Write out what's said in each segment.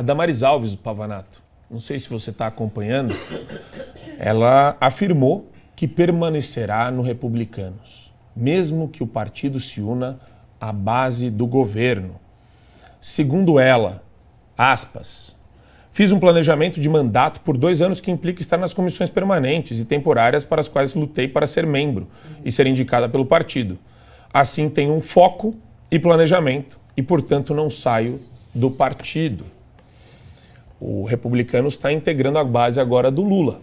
a Damaris Alves do Pavanato, não sei se você está acompanhando, ela afirmou que permanecerá no Republicanos, mesmo que o partido se una à base do governo. Segundo ela, aspas, Fiz um planejamento de mandato por dois anos que implica estar nas comissões permanentes e temporárias para as quais lutei para ser membro e ser indicada pelo partido. Assim, tenho um foco e planejamento e, portanto, não saio do partido o Republicanos está integrando a base agora do Lula.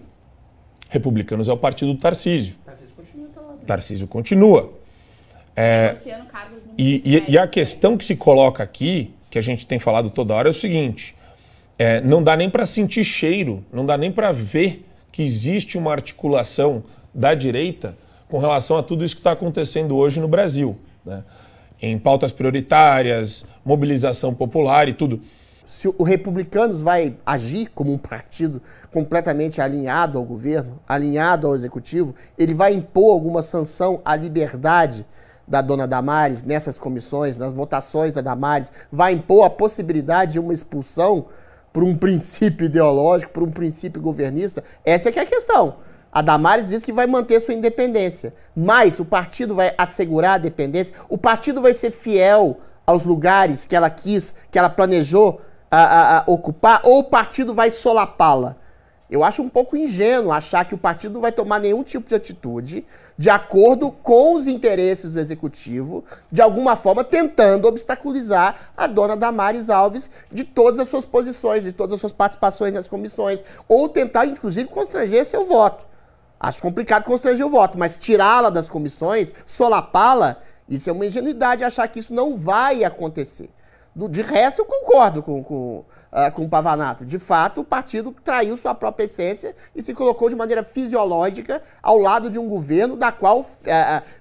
Republicanos é o partido do Tarcísio. Tarcísio continua. Tá Tarcísio continua. É, tá e, e, e, a questão que se coloca aqui, que a gente tem falado toda hora, é o seguinte: é, não dá nem para sentir cheiro, não dá nem para ver que existe uma articulação da direita com relação a tudo isso que está acontecendo hoje no Brasil, né? em pautas prioritárias, mobilização popular e tudo se o Republicanos vai agir como um partido completamente alinhado ao governo, alinhado ao executivo, ele vai impor alguma sanção à liberdade da dona Damares nessas comissões, nas votações da Damares, vai impor a possibilidade de uma expulsão por um princípio ideológico, por um princípio governista? Essa é que é a questão. A Damares diz que vai manter sua independência, mas o partido vai assegurar a dependência, o partido vai ser fiel aos lugares que ela quis, que ela planejou a, a, a ocupar ou o partido vai solapá-la? Eu acho um pouco ingênuo achar que o partido vai tomar nenhum tipo de atitude de acordo com os interesses do executivo, de alguma forma tentando obstaculizar a dona Damares Alves de todas as suas posições, de todas as suas participações nas comissões, ou tentar, inclusive, constranger seu voto. Acho complicado constranger o voto, mas tirá-la das comissões, solapá-la, isso é uma ingenuidade achar que isso não vai acontecer de resto, eu concordo com, com, uh, com o Pavanato. De fato, o partido traiu sua própria essência e se colocou de maneira fisiológica ao lado de um governo da qual, uh,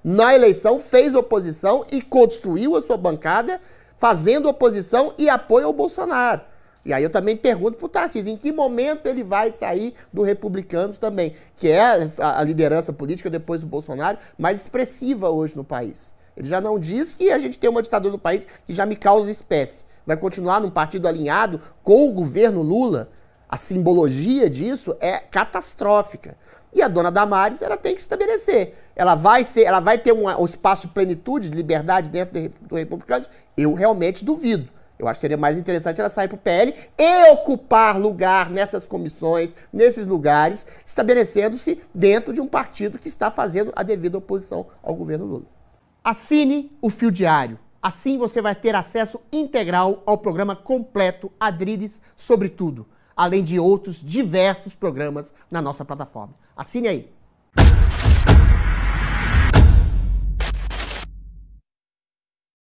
na eleição, fez oposição e construiu a sua bancada fazendo oposição e apoio ao Bolsonaro. E aí eu também pergunto para o Tarcísio, em que momento ele vai sair do Republicanos também, que é a liderança política depois do Bolsonaro mais expressiva hoje no país? Ele já não diz que a gente tem uma ditadura no país que já me causa espécie. Vai continuar num partido alinhado com o governo Lula. A simbologia disso é catastrófica. E a dona Damares, ela tem que estabelecer. Ela vai ser, ela vai ter um, um espaço de plenitude, de liberdade dentro do, do Republicanos? Eu realmente duvido. Eu acho que seria mais interessante ela sair para o PL e ocupar lugar nessas comissões, nesses lugares, estabelecendo-se dentro de um partido que está fazendo a devida oposição ao governo Lula. Assine o Fio Diário. Assim você vai ter acesso integral ao programa completo Adrides sobretudo, além de outros diversos programas na nossa plataforma. Assine aí.